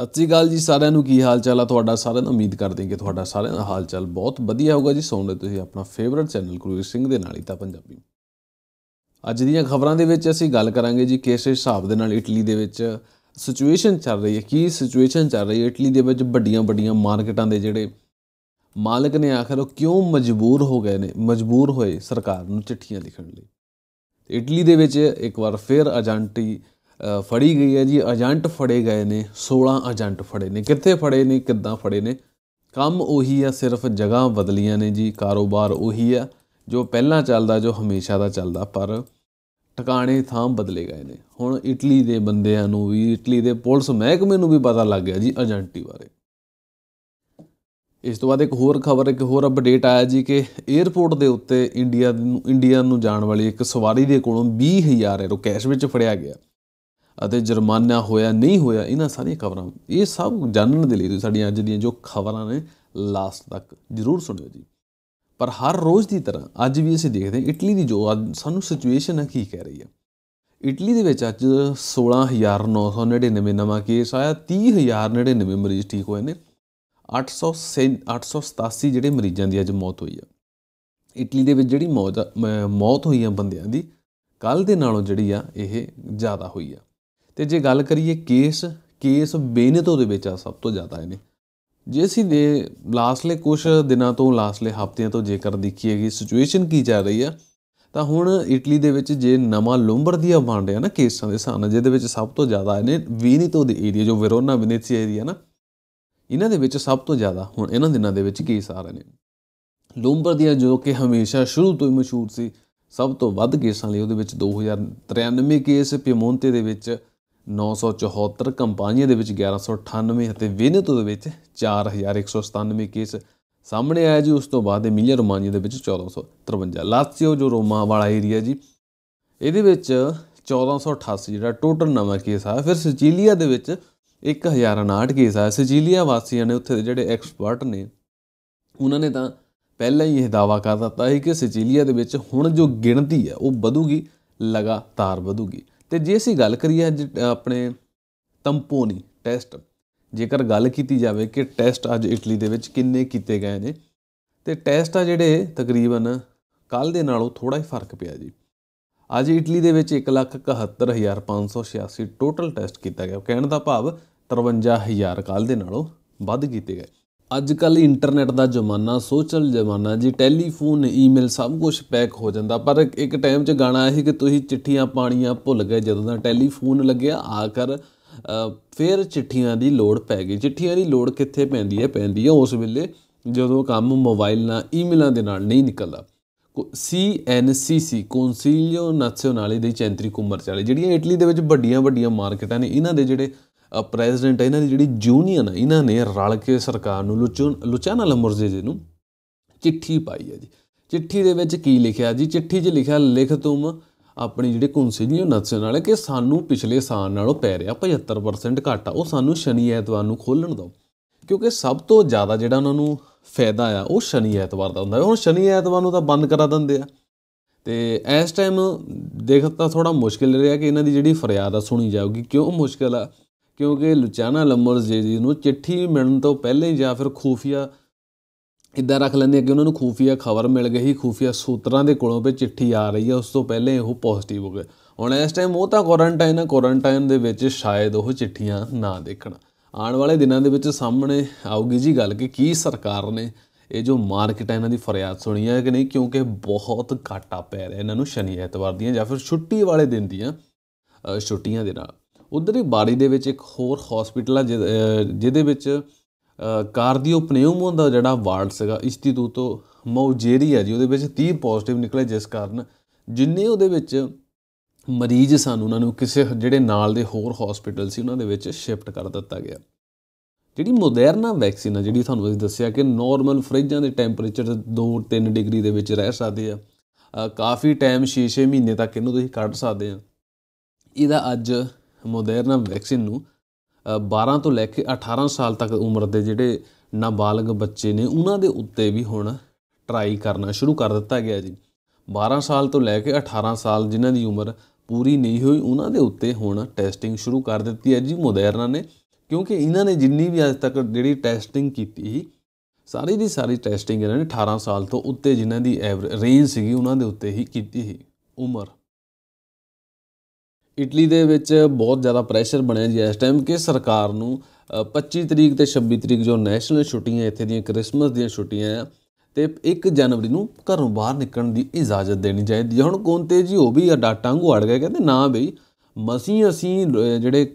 ਸਤਿ ਸ੍ਰੀ ਅਕਾਲ ਜੀ ਸਾਰਿਆਂ ਨੂੰ ਕੀ ਹਾਲ ਚਾਲ ਆ ਤੁਹਾਡਾ ਸਾਰਿਆਂ ਨੂੰ ਉਮੀਦ ਕਰਦੇ ਹਾਂ ਕਿ ਤੁਹਾਡਾ ਸਾਰਿਆਂ ਦਾ ਹਾਲ ਚਾਲ ਬਹੁਤ ਵਧੀਆ ਹੋਊਗਾ ਜੀ ਸੌਂਦੇ ਤੁਸੀਂ ਆਪਣਾ ਫੇਵਰਟ ਚੈਨਲ ਗੁਰੂ ਸਿੰਘ ਦੇ ਨਾਲ ਹੀ ਤਾਂ ਪੰਜਾਬੀ ਅੱਜ ਦੀਆਂ ਖਬਰਾਂ ਦੇ ਵਿੱਚ ਅਸੀਂ ਗੱਲ ਕਰਾਂਗੇ ਜੀ ਕਿਸ ਹਿਸਾਬ ਦੇ ਨਾਲ ਇਟਲੀ ਦੇ ਵਿੱਚ ਸਿਚੁਏਸ਼ਨ ਚੱਲ ਰਹੀ ਹੈ ਕੀ ਸਿਚੁਏਸ਼ਨ ਚੱਲ ਰਹੀ ਹੈ ਇਟਲੀ ਦੇ ਵਿੱਚ ਵੱਡੀਆਂ ਵੱਡੀਆਂ ਮਾਰਕੀਟਾਂ ਦੇ ਜਿਹੜੇ ਮਾਲਕ ਨੇ ਆਖਰ ਉਹ ਕਿਉਂ ਮਜਬੂਰ ਹੋ ਗਏ ਨੇ ਮਜਬੂਰ ਹੋਏ ਸਰਕਾਰ ਨੂੰ ਚਿੱਠੀਆਂ ਲਿਖਣ ਲਈ ਇਟਲੀ ਦੇ ਵਿੱਚ ਇੱਕ ਵਾਰ ਫੇਰ ਏਜੰਟੀ ਫੜੀ ਗਈ ਹੈ ਜੀ ਏਜੰਟ ਫੜੇ ਗਏ ਨੇ 16 ਏਜੰਟ ਫੜੇ ਨੇ ਕਿੱਥੇ ਫੜੇ ਨੇ ਕਿੱਦਾਂ ਫੜੇ ਨੇ ਕੰਮ ਉਹੀ ਆ ਸਿਰਫ ਜਗ੍ਹਾ ਬਦਲੀਆਂ ਨੇ ਜੀ ਕਾਰੋਬਾਰ ਉਹੀ ਆ ਜੋ ਪਹਿਲਾਂ ਚੱਲਦਾ ਜੋ ਹਮੇਸ਼ਾ ਦਾ ਚੱਲਦਾ ਪਰ ਟਿਕਾਣੇ ਥਾਂ ਬਦਲੇ ਗਏ ਨੇ ਹੁਣ ਇਟਲੀ ਦੇ ਬੰਦਿਆਂ ਨੂੰ ਵੀ ਇਟਲੀ ਦੇ ਪੁਲਿਸ ਮਹਿਕਮੇ ਨੂੰ ਵੀ ਪਤਾ ਲੱਗ ਗਿਆ ਜੀ ਏਜੰਟੀ ਬਾਰੇ ਇਸ ਤੋਂ ਬਾਅਦ ਇੱਕ ਹੋਰ ਖਬਰ ਇੱਕ ਹੋਰ ਅਪਡੇਟ ਆਇਆ ਜੀ ਕਿ 에어ਪੋਰਟ ਦੇ ਉੱਤੇ ਇੰਡੀਆ ਨੂੰ ਇੰਡੀਆ ਨੂੰ ਜਾਣ ਵਾਲੀ ਇੱਕ ਸਵਾਰੀ ਦੇ ਕੋਲੋਂ 20000 ਰੁਪਏ ਕੈਸ਼ ਵਿੱਚ ਫੜਿਆ ਗਿਆ ਅਤੇ ਜੁਰਮਾਨਾ ਹੋਇਆ ਨਹੀਂ ਹੋਇਆ ਇਹਨਾਂ ਸਾਰੀਆਂ ਖਬਰਾਂ ਇਹ ਸਭ ਜਾਣਨ ਦੇ ਲਈ ਤੁਸੀਂ ਸਾਡੀਆਂ ਅੱਜ ਦੀਆਂ ਜੋ ਖਬਰਾਂ ਨੇ ਲਾਸਟ ਤੱਕ ਜ਼ਰੂਰ ਸੁਣਿਓ ਜੀ ਪਰ ਹਰ ਰੋਜ਼ ਦੀ ਤਰ੍ਹਾਂ ਅੱਜ ਵੀ ਅਸੀਂ ਦੇਖਦੇ ਹਾਂ ਇਟਲੀ ਦੀ ਜੋ ਸਾਨੂੰ ਸਿਚੁਏਸ਼ਨ ਹੈ ਕੀ ਕਹਿ ਰਹੀ ਹੈ ਇਟਲੀ ਦੇ ਵਿੱਚ ਅੱਜ 16999 ਨਵਾਂ ਕੇਸ ਆਇਆ 30099 ਮਰੀਜ਼ ਠੀਕ ਹੋਏ ਨੇ 800 887 ਜਿਹੜੇ ਮਰੀਜ਼ਾਂ ਦੀ ਅੱਜ ਮੌਤ ਹੋਈ ਹੈ ਇਟਲੀ ਦੇ ਵਿੱਚ ਜਿਹੜੀ ਮੌਤ ਹੋਈ ਹੈ ਬੰਦਿਆਂ ਦੀ ਕੱਲ ਦੇ ਨਾਲੋਂ ਜਿਹੜੀ ਆ ਇਹ ਜ਼ਿਆਦਾ ਹੋਈ ਆ ਤੇ ਜੇ ਗੱਲ ਕਰੀਏ ਕੇਸ ਕੇਸ ਬੇਨਤੋ ਦੇ ਵਿੱਚ ਆ ਸਭ ਤੋਂ ਜ਼ਿਆਦਾ ਨੇ ਜੇ ਅਸੀਂ ਦੇ ਲਾਸਟਲੇ ਕੁਝ ਦਿਨਾਂ ਤੋਂ ਲਾਸਟਲੇ ਹਫ਼ਤਿਆਂ ਤੋਂ ਜੇਕਰ ਦੇਖੀਏ ਕਿ ਸਿਚੁਏਸ਼ਨ ਕੀ ਚੱਲ ਰਹੀ ਆ ਤਾਂ ਹੁਣ ਇਟਲੀ ਦੇ ਵਿੱਚ ਜੇ ਨਵਾਂ ਲੰਬਰ ਦੀ ਬਣ ਰਿਹਾ ਨਾ ਕੇਸਾਂ ਦੇ ਸਾਨ ਜਿਹਦੇ ਵਿੱਚ ਸਭ ਤੋਂ ਜ਼ਿਆਦਾ ਨੇ ਵੀਨੀਤੋ ਦੇ ਏਰੀਆ ਜੋ ਵੈਰੋਨਾ ਵਿਨੇਸੀਆ ਏਰੀਆ ਨਾ ਇਹਨਾਂ ਦੇ ਵਿੱਚ ਸਭ ਤੋਂ ਜ਼ਿਆਦਾ ਹੁਣ ਇਹਨਾਂ ਦਿਨਾਂ ਦੇ ਵਿੱਚ ਕੇਸ ਆ ਰਹੇ ਨੇ ਲੰਬਰ ਦੀਆਂ ਜੋ ਕਿ ਹਮੇਸ਼ਾ ਸ਼ੁਰੂ ਤੋਂ ਹੀ ਮਸ਼ਹੂਰ ਸੀ ਸਭ ਤੋਂ ਵੱਧ ਕੇਸਾਂ ਲਈ ਉਹਦੇ ਵਿੱਚ 2093 ਕੇਸ ਪਿਮੋਂਤੇ ਦੇ ਵਿੱਚ 974 ਕੰਪਨੀਆਂ ਦੇ ਵਿੱਚ 1198 ਅਤੇ ਵੇਨੇਤੋ ਦੇ ਵਿੱਚ 4197 ਕੇਸ ਸਾਹਮਣੇ ਆਇਆ ਜੀ ਉਸ ਤੋਂ ਬਾਅਦ ਏਮਿਲੀਆ ਰੋਮਾਨੀਆ ਦੇ ਵਿੱਚ 1453 ਲਾਤਸੀਓ ਜੋ ਰੋਮਾ ਵਾਲਾ ਏਰੀਆ ਜੀ ਇਹਦੇ ਵਿੱਚ 1488 ਜਿਹੜਾ ਟੋਟਲ ਨਵਾਂ ਕੇਸ ਆ ਫਿਰ ਸਿਚੀਲੀਆ ਦੇ ਵਿੱਚ 1059 ਕੇਸ ਆ ਸਿਚੀਲੀਆ ਵਾਸੀਆਂ ਨੇ ਉੱਥੇ ਦੇ ਜਿਹੜੇ ਐਕਸਪਰਟ ਨੇ ਉਹਨਾਂ ਨੇ ਤਾਂ ਪਹਿਲਾਂ ਹੀ ਇਹ ਦਾਵਾ ਕਰ ਦਿੱਤਾ ਸੀ ਕਿ ਸਿਚੀਲੀਆ ਦੇ ਵਿੱਚ ਹੁਣ ਜੋ ਗਿਣਤੀ ਹੈ ਉਹ ਵਧੂਗੀ ਲਗਾਤਾਰ ਵਧੂਗੀ ਤੇ ਜੇ ਅਸੀਂ ਗੱਲ ਕਰੀਏ ਅੱਜ ਆਪਣੇ ਤੰਪੋਨੀ ਟੈਸਟ ਜੇਕਰ ਗੱਲ ਕੀਤੀ ਜਾਵੇ ਕਿ ਟੈਸਟ ਅੱਜ ਇਟਲੀ ਦੇ ਵਿੱਚ ਕਿੰਨੇ ਕੀਤੇ ਗਏ ਨੇ ਤੇ ਟੈਸਟ ਆ ਜਿਹੜੇ ਤਕਰੀਬਨ ਕੱਲ ਦੇ ਨਾਲੋਂ ਥੋੜਾ ਹੀ ਫਰਕ ਪਿਆ ਜੀ ਅੱਜ ਇਟਲੀ ਦੇ ਵਿੱਚ 171586 ਟੋਟਲ ਟੈਸਟ ਕੀਤਾ ਗਿਆ ਕਹਿਣ ਦਾ ਭਾਵ 53000 ਕੱਲ ਦੇ ਨਾਲੋਂ ਵੱਧ ਕੀਤੇ ਗਏ ਅੱਜ ਕੱਲ ਇੰਟਰਨੈਟ ਦਾ ਜ਼ਮਾਨਾ ਸੋਸ਼ਲ ਜ਼ਮਾਨਾ ਜੀ ਟੈਲੀਫੋਨ ਈਮੇਲ ਸਭ ਕੁਝ ਪੈਕ ਹੋ ਜਾਂਦਾ ਪਰ ਇੱਕ ਟਾਈਮ 'ਚ ਗਾਣਾ ਆਇਆ ਸੀ ਕਿ ਤੁਸੀਂ ਚਿੱਠੀਆਂ ਪਾਣੀਆਂ ਭੁੱਲ ਗਏ ਜਦੋਂ ਦਾ ਟੈਲੀਫੋਨ ਲੱਗਿਆ ਆਕਰ ਫੇਰ ਚਿੱਠੀਆਂ ਦੀ ਲੋੜ ਪੈ ਗਈ ਚਿੱਠੀਆਂ ਦੀ ਲੋੜ ਕਿੱਥੇ ਪੈਂਦੀ ਹੈ ਪੈਂਦੀ ਹੈ ਉਸ ਵੇਲੇ ਜਦੋਂ ਕੰਮ ਮੋਬਾਈਲ ਨਾਲ ਈਮੇਲਾਂ ਦੇ ਨਾਲ ਨਹੀਂ ਨਿਕਲਦਾ ਸੀ ਸੀ ਕੌਂਸੀਲੀਓ ਨਾਜ਼ੀਓਨਾਲੇ ਦੇ ਚੈਂਤਰੀ ਚਾਲੇ ਜਿਹੜੀਆਂ ਇਟਲੀ ਦੇ ਵਿੱਚ ਵੱਡੀਆਂ ਵੱਡੀਆਂ ਮਾਰਕੀਟਾਂ ਨੇ ਇਹਨਾਂ ਦੇ ਜਿਹੜੇ ਪ੍ਰੈਜ਼ੀਡੈਂਟ ਇਹਨਾਂ ਦੀ ਜਿਹੜੀ ਜੂਨੀਅਨ ਹੈ ਇਹਨਾਂ ਨੇ ਰਲ ਕੇ ਸਰਕਾਰ ਨੂੰ ਲੁਚਾਨਾ ਲਮਰਜੇ ਜੀ ਨੂੰ ਚਿੱਠੀ ਪਾਈ ਹੈ ਜੀ ਚਿੱਠੀ ਦੇ ਵਿੱਚ ਕੀ ਲਿਖਿਆ ਜੀ ਚਿੱਠੀ 'ਚ ਲਿਖਿਆ ਲਿਖ ਤੁਮ ਆਪਣੀ ਜਿਹੜੇ ਦੀ ਨੈਸ਼ਨਲ ਨਾਲ ਕਿ ਸਾਨੂੰ ਪਿਛਲੇ ਸਾਲ ਨਾਲੋਂ ਪੈ ਰਿਹਾ 75% ਘਾਟਾ ਉਹ ਸਾਨੂੰ ਸ਼ਨੀ ਐਤਵਾਰ ਨੂੰ ਖੋਲਣ ਦਿਓ ਕਿਉਂਕਿ ਸਭ ਤੋਂ ਜ਼ਿਆਦਾ ਜਿਹੜਾ ਉਹਨਾਂ ਨੂੰ ਫਾਇਦਾ ਆ ਉਹ ਸ਼ਨੀ ਐਤਵਾਰ ਦਾ ਹੁੰਦਾ ਹੈ ਹੁਣ ਸ਼ਨੀ ਐਤਵਾਰ ਨੂੰ ਤਾਂ ਬੰਦ ਕਰਾ ਦਿੰਦੇ ਆ ਤੇ ਇਸ ਟਾਈਮ ਦੇਖ ਤਾਂ ਥੋੜਾ ਮੁਸ਼ਕਿਲ ਰਿਹਾ ਕਿ ਇਹਨਾਂ ਦੀ ਜਿਹੜੀ ਫਰਿਆਦ ਆ ਸੁਣੀ ਜਾਊਗੀ ਕਿਉਂ ਮੁਸ਼ਕਿਲ ਆ ਕਿਉਂਕਿ ਲੁਚਾਨਾ ਜੀ ਨੂੰ ਚਿੱਠੀ ਮਿਲਣ ਤੋਂ ਪਹਿਲੇ ਜਾਂ ਫਿਰ ਖੂਫੀਆ ਇਦਾਂ ਰੱਖ ਲੈਂਦੇ ਕਿ ਉਹਨਾਂ ਨੂੰ ਖੂਫੀਆ ਖਬਰ ਮਿਲ ਗਈ ਖੂਫੀਆ ਸੂਤਰਾਂ ਦੇ ਕੋਲੋਂ ਵੀ ਚਿੱਠੀ ਆ ਰਹੀ ਹੈ ਉਸ ਤੋਂ ਪਹਿਲੇ ਉਹ ਪੋਜ਼ਿਟਿਵ ਹੋ ਗਏ ਹੁਣ ਇਸ ਟਾਈਮ ਉਹ ਤਾਂ ਕੁਆਰੰਟਾਈਨ ਹੈ ਕੁਆਰੰਟਾਈਨ ਦੇ ਵਿੱਚ ਸ਼ਾਇਦ ਉਹ ਚਿੱਠੀਆਂ ਨਾ ਦੇਖਣ ਆਉਣ ਵਾਲੇ ਦਿਨਾਂ ਦੇ ਵਿੱਚ ਸਾਹਮਣੇ ਆਊਗੀ ਜੀ ਗੱਲ ਕਿ ਕੀ ਸਰਕਾਰ ਨੇ ਇਹ ਜੋ ਮਾਰਕੀਟ ਹੈ ਇਹਨਾਂ ਦੀ ਫਰਿਆਦ ਸੁਣੀ ਹੈ ਕਿ ਨਹੀਂ ਕਿਉਂਕਿ ਬਹੁਤ ਘਾਟਾ ਪੈ ਰਿਹਾ ਇਹਨਾਂ ਨੂੰ ਸ਼ਨੀ ਐਤਵਾਰ ਦੀਆਂ ਜਾਂ ਫਿਰ ਛੁੱਟੀ ਵਾਲੇ ਦਿਨ ਦੀਆਂ ਛੁੱਟੀਆਂ ਦੇ ਨਾਲ ਉਧਰ ਹੀ ਬਾੜੀ ਦੇ ਵਿੱਚ ਇੱਕ ਹੋਰ ਹਸਪੀਟਲ ਹੈ ਜਿਹਦੇ ਵਿੱਚ ਕਾਰਡੀਓ ਕਾਰਡੀਓਪਨਿਊਮੋਨ ਦਾ ਜਿਹੜਾ ਵਾਰਡ ਸੀਗਾ ਇੰਸਟੀਟਿਊਟੋ ਮੌਜੇਰੀ ਹੈ ਜੀ ਉਹਦੇ ਵਿੱਚ 30 ਪੋਜ਼ਿਟਿਵ ਨਿਕਲੇ ਜਿਸ ਕਾਰਨ ਜਿੰਨੇ ਉਹਦੇ ਵਿੱਚ ਮਰੀਜ਼ ਸਨ ਉਹਨਾਂ ਨੂੰ ਕਿਸੇ ਜਿਹੜੇ ਨਾਲ ਦੇ ਹੋਰ ਹਸਪੀਟਲ ਸੀ ਉਹਨਾਂ ਦੇ ਵਿੱਚ ਸ਼ਿਫਟ ਕਰ ਦਿੱਤਾ ਗਿਆ ਜਿਹੜੀ ਮੋਡਰਨਾ ਵੈਕਸੀਨ ਹੈ ਜਿਹੜੀ ਤੁਹਾਨੂੰ ਅਸੀਂ ਦੱਸਿਆ ਕਿ ਨਾਰਮਲ ਫ੍ਰਿਜਾਂ ਦੇ ਟੈਂਪਰੇਚਰ 2-3 ਡਿਗਰੀ ਦੇ ਵਿੱਚ ਰਹਿ ਸਕਦੇ ਆ ਕਾਫੀ ਟਾਈਮ 6-6 ਮਹੀਨੇ ਤੱਕ ਇਹਨੂੰ ਤੁਸੀਂ ਕੱਢ ਸਕਦੇ ਆ ਇਹਦਾ ਅੱਜ ਮੋਡਰਨਾ ਵੈਕਸੀਨ ਨੂੰ 12 ਤੋਂ ਲੈ ਕੇ 18 ਸਾਲ ਤੱਕ ਉਮਰ ਦੇ ਜਿਹੜੇ ਨਾਬਾਲਗ ਬੱਚੇ ਨੇ ਉਹਨਾਂ ਦੇ ਉੱਤੇ ਵੀ ਹੁਣ ਟਰਾਈ ਕਰਨਾ ਸ਼ੁਰੂ ਕਰ ਦਿੱਤਾ ਗਿਆ ਜੀ 12 ਸਾਲ ਤੋਂ ਲੈ ਕੇ 18 ਸਾਲ ਜਿਨ੍ਹਾਂ ਦੀ ਉਮਰ ਪੂਰੀ ਨਹੀਂ ਹੋਈ ਉਹਨਾਂ ਦੇ ਉੱਤੇ ਹੁਣ ਟੈਸਟਿੰਗ ਸ਼ੁਰੂ ਕਰ ਦਿੱਤੀ ਹੈ ਜੀ ਮੋਡਰਨਾ ਨੇ ਕਿਉਂਕਿ ਇਹਨਾਂ ਨੇ ਜਿੰਨੀ ਵੀ ਅੱਜ ਤੱਕ ਜਿਹੜੀ ਟੈਸਟਿੰਗ ਕੀਤੀ ਸੀ ਸਾਰੀ ਦੀ ਸਾਰੀ ਟੈਸਟਿੰਗ ਇਹਨਾਂ ਨੇ 18 ਸਾਲ ਤੋਂ ਉੱਤੇ ਜਿਨ੍ਹਾਂ ਦੀ ਰੇਂਜ ਸੀਗੀ ਉਹਨਾਂ ਦੇ ਉੱਤੇ ਹੀ ਕੀਤੀ ਸੀ ਉਮਰ ਇਟਲੀ ਦੇ ਵਿੱਚ ਬਹੁਤ ਜ਼ਿਆਦਾ ਪ੍ਰੈਸ਼ਰ ਬਣਿਆ ਜੀ ਇਸ ਟਾਈਮ ਕਿ ਸਰਕਾਰ ਨੂੰ 25 ਤਰੀਕ ਤੇ 26 ਤਰੀਕ ਜੋ ਨੈਸ਼ਨਲ ਛੁੱਟੀਆਂ ਇੱਥੇ ਦੀਆਂ 크리스마ਸ ਦੀਆਂ ਛੁੱਟੀਆਂ ਆ ਤੇ 1 ਜਨਵਰੀ ਨੂੰ ਘਰੋਂ ਬਾਹਰ ਨਿਕਲਣ ਦੀ ਇਜਾਜ਼ਤ ਦੇਣੀ ਚਾਹੀਦੀ ਹੁਣ ਕੋਨਤੇ ਜੀ ਉਹ ਵੀ ਡਾਟਾ ਨੂੰ ਅੜ ਗਏ ਕਹਿੰਦੇ ਨਾ ਬਈ ਮਸੀਂ ਅਸੀਂ ਜਿਹੜੇ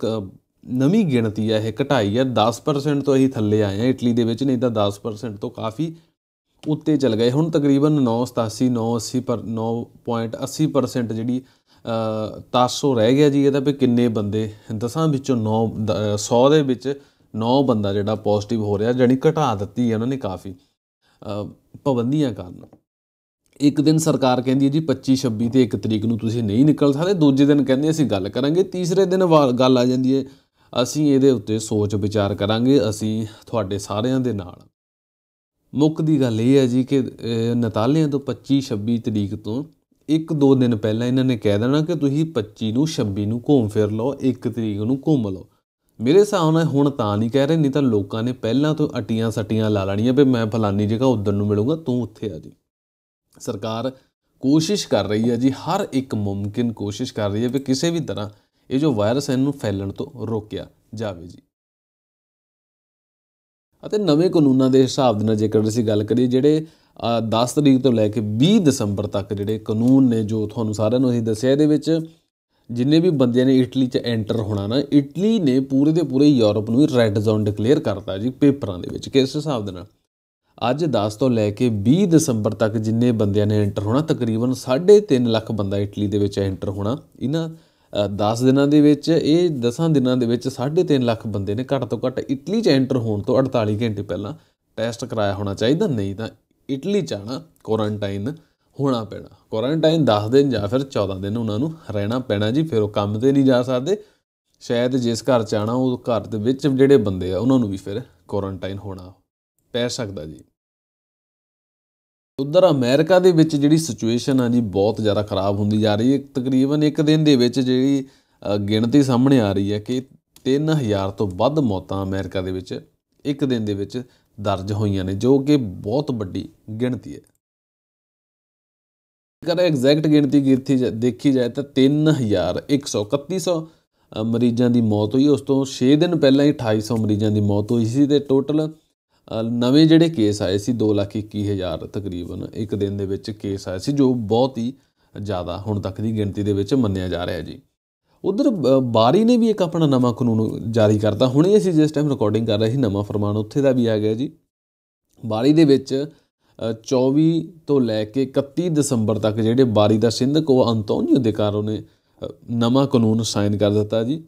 ਨਵੀਂ ਗਿਣਤੀ ਆ ਇਹ ਘਟਾਈ ਆ 10% ਤੋਂ ਅਸੀਂ ਥੱਲੇ ਆਏ ਆ ਇਟਲੀ ਦੇ ਵਿੱਚ ਨਹੀਂ ਤਾਂ 10% ਤੋਂ ਕਾਫੀ ਉੱਤੇ ਚਲ ਗਏ ਹੁਣ ਤਕਰੀਬਨ 987 980 ਪਰ 9.80% ਜਿਹੜੀ ਤਾਸੋ ਰਹਿ ਗਿਆ ਜੀ ਇਹਦਾ ਵੀ ਕਿੰਨੇ ਬੰਦੇ ਦਸਾਂ ਵਿੱਚੋਂ 9 100 ਦੇ ਵਿੱਚ 9 ਬੰਦਾ ਜਿਹੜਾ ਪੋਜ਼ਿਟਿਵ ਹੋ ਰਿਹਾ ਜਾਨੀ ਘਟਾ ਦਿੱਤੀ ਹੈ ਉਹਨਾਂ ਨੇ ਕਾਫੀ ਪਾਬੰਦੀਆਂ ਕਰਨ ਇੱਕ ਦਿਨ ਸਰਕਾਰ ਕਹਿੰਦੀ ਹੈ ਜੀ 25 26 ਤੇ 1 ਤਰੀਕ ਨੂੰ ਤੁਸੀਂ ਨਹੀਂ ਨਿਕਲ ਸਕਦੇ ਦੂਜੇ ਦਿਨ ਕਹਿੰਦੇ ਅਸੀਂ ਗੱਲ ਕਰਾਂਗੇ ਤੀਸਰੇ ਦਿਨ ਗੱਲ ਆ ਜਾਂਦੀ ਹੈ ਅਸੀਂ ਇਹਦੇ ਉੱਤੇ ਸੋਚ ਵਿਚਾਰ ਕਰਾਂਗੇ ਅਸੀਂ ਤੁਹਾਡੇ ਸਾਰਿਆਂ ਦੇ ਨਾਲ ਮੁੱਕ ਦੀ ਗੱਲ ਇਹ ਹੈ ਜੀ ਕਿ ਨਤਾਲਿਆਂ ਤੋਂ 25 26 ਤਰੀਕ ਤੋਂ ਇੱਕ ਦੋ ਦਿਨ ਪਹਿਲਾਂ ਇਹਨਾਂ ਨੇ ਕਹਿ ਦੇਣਾ ਕਿ ਤੁਸੀਂ 25 ਨੂੰ 26 ਨੂੰ ਘੁੰਮ ਫਿਰ ਲਓ 1 ਤਰੀਕ ਨੂੰ ਘੁੰਮ ਲਓ ਮੇਰੇ ਹਿਸਾਬ ਨਾਲ ਹੁਣ ਤਾਂ ਨਹੀਂ ਕਹਿ ਰਹੇ ਨਹੀਂ ਤਾਂ ਲੋਕਾਂ ਨੇ ਪਹਿਲਾਂ ਤੋਂ ਅਟੀਆਂ ਸਟੀਆਂ ਲਾ ਲੈਣੀਆਂ ਵੀ ਮੈਂ ਫਲਾਨੀ ਜਗ੍ਹਾ ਉਦੋਂ ਨੂੰ ਮਿਲੂੰਗਾ ਤੂੰ ਉੱਥੇ ਆ ਜੀ ਸਰਕਾਰ ਕੋਸ਼ਿਸ਼ ਕਰ ਰਹੀ ਹੈ ਜੀ ਹਰ ਇੱਕ ਮੁਮਕਿਨ ਕੋਸ਼ਿਸ਼ ਕਰ ਰਹੀ ਹੈ ਵੀ ਕਿਸੇ ਵੀ ਤਰ੍ਹਾਂ ਇਹ ਜੋ ਵਾਇਰਸ ਹੈ ਇਹਨੂੰ ਫੈਲਣ ਤੋਂ ਰੋਕਿਆ ਜਾਵੇ ਜੀ ਅਤੇ ਨਵੇਂ ਕਾਨੂੰਨਾਂ ਦੇ ਹਿਸਾਬ ਦੇ ਨਾਲ ਜੇਕਰ ਅਸੀਂ ਗੱਲ ਕਰੀਏ ਜਿਹੜੇ 10 ਤਰੀਕ ਤੋਂ ਲੈ ਕੇ 20 ਦਸੰਬਰ ਤੱਕ ਜਿਹੜੇ ਕਾਨੂੰਨ ਨੇ ਜੋ ਤੁਹਾਨੂੰ ਸਾਰਿਆਂ ਨੂੰ ਅਸੀਂ ਦੱਸਿਆ ਇਹਦੇ ਵਿੱਚ ਜਿੰਨੇ ਵੀ ਬੰਦਿਆਂ ਨੇ ਇਟਲੀ 'ਚ ਐਂਟਰ ਹੋਣਾ ਨਾ ਇਟਲੀ ਨੇ ਪੂਰੇ ਦੇ ਪੂਰੇ ਯੂਰਪ ਨੂੰ ਰੈੱਡ ਜ਼ੋਨ ਡਿਕਲੇਅਰ ਕਰਤਾ ਜੀ ਪੇਪਰਾਂ ਦੇ ਵਿੱਚ ਕਿਸ ਹਿਸਾਬ ਦੇ ਨਾਲ ਅੱਜ 10 ਤੋਂ ਲੈ ਕੇ 20 ਦਸੰਬਰ ਤੱਕ ਜਿੰਨੇ ਬੰਦਿਆਂ ਨੇ ਐਂਟਰ ਹੋਣਾ ਤਕਰੀਬਨ 3.5 ਲੱਖ ਬੰਦਾ ਇਟਲੀ ਦੇ ਵਿੱਚ ਐਂਟਰ ਹੋਣਾ ਇਹਨਾਂ 10 ਦਿਨਾਂ ਦੇ ਵਿੱਚ ਇਹ 10 ਦਿਨਾਂ ਦੇ ਵਿੱਚ 3.5 ਲੱਖ ਬੰਦੇ ਨੇ ਘੱਟ ਤੋਂ ਘੱਟ ਇਟਲੀ 'ਚ ਐਂਟਰ ਹੋਣ ਤੋਂ 48 ਘੰਟੇ ਪਹਿਲਾਂ ਟੈਸਟ ਕਰਾਇਆ ਹੋਣਾ ਚਾਹੀਦਾ ਨਹੀਂ ਤਾਂ ਇਟਲੀ ਜਾਣਾ ਕੁਆਰੰਟਾਈਨ ਹੋਣਾ ਪੈਣਾ ਕੁਆਰੰਟਾਈਨ 10 ਦਿਨ ਜਾਂ ਫਿਰ 14 ਦਿਨ ਉਹਨਾਂ ਨੂੰ ਰਹਿਣਾ ਪੈਣਾ ਜੀ ਫਿਰ ਉਹ ਕੰਮ ਤੇ ਨਹੀਂ ਜਾ ਸਕਦੇ ਸ਼ਾਇਦ ਜਿਸ ਘਰ ਜਾਣਾ ਉਹ ਘਰ ਦੇ ਵਿੱਚ ਜਿਹੜੇ ਬੰਦੇ ਆ ਉਹਨਾਂ ਨੂੰ ਵੀ ਫਿਰ ਕੁਆਰੰਟਾਈਨ ਹੋਣਾ ਪੈ ਸਕਦਾ ਜੀ ਉੱਧਰ ਅਮਰੀਕਾ ਦੇ ਵਿੱਚ ਜਿਹੜੀ ਸਿਚੁਏਸ਼ਨ ਆ ਜੀ ਬਹੁਤ ਜ਼ਿਆਦਾ ਖਰਾਬ ਹੁੰਦੀ ਜਾ ਰਹੀ ਹੈ ਤਕਰੀਬਨ ਇੱਕ ਦਿਨ ਦੇ ਵਿੱਚ ਜਿਹੜੀ ਗਿਣਤੀ ਸਾਹਮਣੇ ਆ ਰਹੀ ਹੈ ਕਿ 3000 ਤੋਂ ਵੱਧ ਮੌਤਾਂ ਅਮਰੀਕਾ ਦੇ ਵਿੱਚ ਇੱਕ ਦਿਨ ਦੇ ਵਿੱਚ ਦਰਜ ਹੋਈਆਂ ਨੇ ਜੋ ਕਿ ਬਹੁਤ ਵੱਡੀ ਗਿਣਤੀ ਹੈ ਜੇਕਰ ਐਗਜ਼ੈਕਟ ਗਿਣਤੀ ਕੀਤੀ ਦੇਖੀ ਜਾਏ ਤਾਂ 3131 ਮਰੀਜ਼ਾਂ ਦੀ ਮੌਤ ਹੋਈ ਉਸ ਤੋਂ 6 ਦਿਨ ਪਹਿਲਾਂ ਹੀ 2800 ਮਰੀਜ਼ਾਂ ਦੀ ਮੌਤ ਹੋਈ ਸੀ ਤੇ ਟੋਟਲ ਨਵੇਂ ਜਿਹੜੇ ਕੇਸ ਆਏ ਸੀ 221000 ਤਕਰੀਬਨ ਇੱਕ ਦਿਨ ਦੇ ਵਿੱਚ ਕੇਸ ਆਏ ਸੀ ਜੋ ਬਹੁਤ ਹੀ ਜ਼ਿਆਦਾ ਹੁਣ ਤੱਕ ਦੀ ਗਿਣਤੀ ਦੇ ਵਿੱਚ ਮੰਨਿਆ ਜਾ ਰਿਹਾ ਜੀ ਉਧਰ ਬਾਰੀ ਨੇ ਵੀ ਇੱਕ ਆਪਣਾ ਨਵਾਂ ਕਾਨੂੰਨ ਜਾਰੀ ਕਰਤਾ ਹੁਣੇ ਅਸੀਂ ਜਿਸ ਟਾਈਮ ਰਿਕਾਰਡਿੰਗ ਕਰ ਰਹੇ ਸੀ ਨਵਾਂ ਫਰਮਾਨ ਉੱਥੇ ਦਾ ਵੀ ਆ ਗਿਆ ਜੀ ਬਾਰੀ ਦੇ ਵਿੱਚ 24 ਤੋਂ ਲੈ ਕੇ 31 ਦਸੰਬਰ ਤੱਕ ਜਿਹੜੇ ਬਾਰੀ ਦਾ ਸਿੰਧਕ ਉਹ ਅੰਤੋਨੀਓ ਦੇ ਕਾਰੋ ਨੇ ਨਵਾਂ ਕਾਨੂੰਨ ਸਾਈਨ ਕਰ ਦਿੱਤਾ ਜੀ